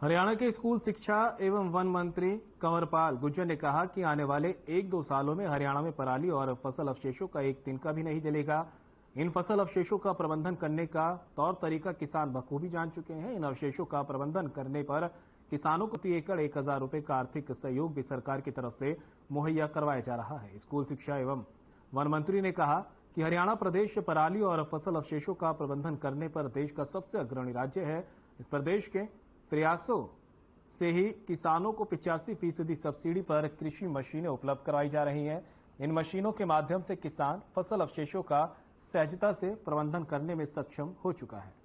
हरियाणा के स्कूल शिक्षा एवं वन मंत्री कंवरपाल गुज्जर ने कहा कि आने वाले एक दो सालों में हरियाणा में पराली और फसल अवशेषों का एक तिनका भी नहीं जलेगा इन फसल अवशेषों का प्रबंधन करने का तौर तरीका किसान बखूबी जान चुके हैं इन अवशेषों का प्रबंधन करने पर किसानों को प्रति एकड़ एक हजार रूपये का आर्थिक सहयोग भी सरकार की तरफ से मुहैया करवाया जा रहा है स्कूल शिक्षा एवं वन मंत्री ने कहा कि हरियाणा प्रदेश पराली और फसल अवशेषों का प्रबंधन करने पर देश का सबसे अग्रणी राज्य है इस प्रदेश के प्रयासों से ही किसानों को पिचासी फीसदी सब्सिडी पर कृषि मशीनें उपलब्ध कराई जा रही हैं इन मशीनों के माध्यम से किसान फसल अवशेषों का सहजता से प्रबंधन करने में सक्षम हो चुका है